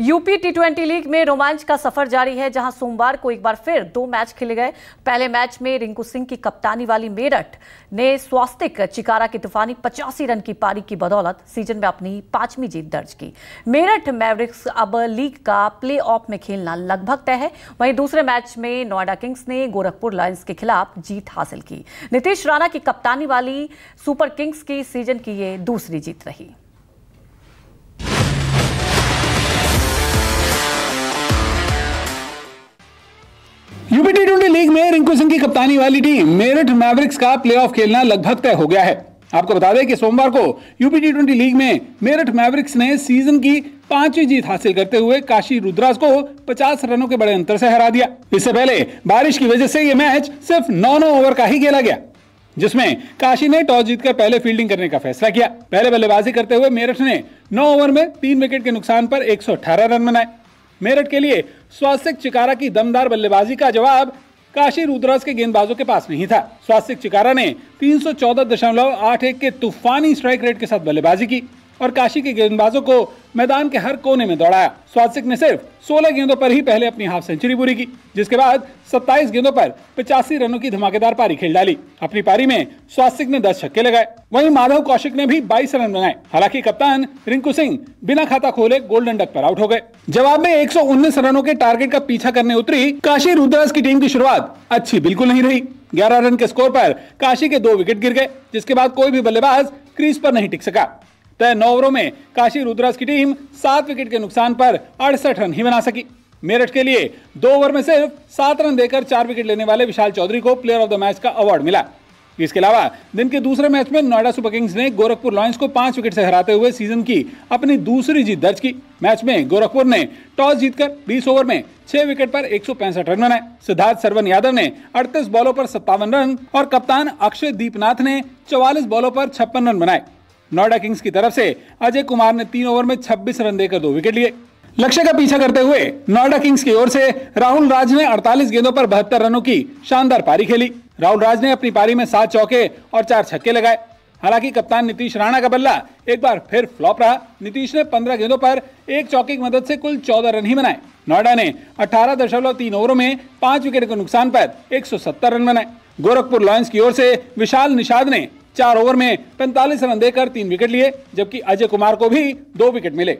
UP T twenty league में रोमांच का सफर जारी है जहां सोमवार को एक बार फिर दो मैच खेले गए पहले मैच में रिंकू सिंह की कप्तानी वाली मेरठ ने स्वास्तिक चिकारा की तूफानी पचासी रन की पारी की बदौलत सीजन में अपनी पांचवी जीत दर्ज की मेरठ मैवरिक्स अब लीग का प्ले ऑफ में खेलना लगभग तय है वहीं दूसरे मैच में नोएडा किंग्स ने गोरखपुर लायंस के खिलाफ जीत हासिल की नीतीश राणा की कप्तानी वाली सुपर किंग्स की सीजन की ये दूसरी जीत रही टीम कुसंग की कप्तानी वाली टीम मेरठ मैवरिक्स का प्लेऑफ खेलना लगभग तय हो गया है आपको बता दें कि सोमवार को यूपी टी लीग में मेरठ मैवरिक्स ने सीजन की पांचवी जीत हासिल करते हुए काशी रुद्रास को 50 रनों के बड़े अंतर से हरा दिया इससे पहले बारिश की वजह से यह मैच सिर्फ नौ नौ ओवर का ही खेला गया जिसमें काशी ने टॉस जीतकर पहले फील्डिंग करने का फैसला किया पहले बल्लेबाजी करते हुए मेरठ ने नौ ओवर में तीन विकेट के नुकसान पर 118 रन बनाए मेरठ के लिए स्वास्थ्य चिकारा की दमदार बल्लेबाजी का जवाब काशी रुद्रास के गेंदबाजों के पास नहीं था स्वास्थ्य चिकारा ने तीन के तूफानी स्ट्राइक रेट के साथ बल्लेबाजी की और काशी के गेंदबाजों को मैदान के हर कोने में दौड़ाया स्वास्तिक ने सिर्फ 16 गेंदों पर ही पहले अपनी हाफ सेंचुरी पूरी की जिसके बाद 27 गेंदों पर पिचासी रनों की धमाकेदार पारी खेल डाली अपनी पारी में स्वास्तिक ने 10 छक्के लगाए वहीं माधव कौशिक ने भी 22 रन बनाए हालांकि कप्तान रिंकू सिंह बिना खाता खोले गोल्डन डक पर आउट हो गए जवाब में एक रनों के टारगेट का पीछा करने उतरी काशी रुद्रास की टीम की शुरुआत अच्छी बिल्कुल नहीं रही ग्यारह रन के स्कोर पर काशी के दो विकेट गिर गए जिसके बाद कोई भी बल्लेबाज क्रीज पर नहीं टिक सका तय नौ ओवरों में काशी रुद्रास की टीम सात विकेट के नुकसान पर अड़सठ रन ही बना सकी मेरठ के लिए दो ओवर में सिर्फ सात रन देकर चार विकेट लेने वाले विशाल चौधरी को प्लेयर ऑफ द मैच का अवार्ड मिला इसके अलावा दिन के दूसरे मैच में नोएडा सुपर किंग्स ने गोरखपुर लॉयंस को पांच विकेट से हराते हुए सीजन की अपनी दूसरी जीत दर्ज की मैच में गोरखपुर ने टॉस जीतकर 20 ओवर में छह विकेट पर एक रन बनाए सिद्धार्थ सरवन यादव ने 38 बॉलों पर सत्तावन रन और कप्तान अक्षय दीपनाथ ने 44 बॉलों पर छप्पन रन बनाए नोएडा किंग्स की तरफ से अजय कुमार ने तीन ओवर में छब्बीस रन देकर दो विकेट लिए लक्ष्य का पीछा करते हुए नोएडा किंग्स की ओर से राहुल राज ने 48 गेंदों पर बहत्तर रनों की शानदार पारी खेली राहुल राज ने अपनी पारी में सात चौके और चार छक्के लगाए हालांकि कप्तान नीतीश राणा का बल्ला एक बार फिर फ्लॉप रहा नीतीश ने 15 गेंदों पर एक चौके की मदद से कुल 14 रन ही बनाए नोएडा ने 18.3 ओवरों में पांच विकेट के नुकसान पर 170 रन बनाए गोरखपुर लॉयंस की ओर से विशाल निषाद ने चार ओवर में पैंतालीस रन देकर तीन विकेट लिए जबकि अजय कुमार को भी दो विकेट मिले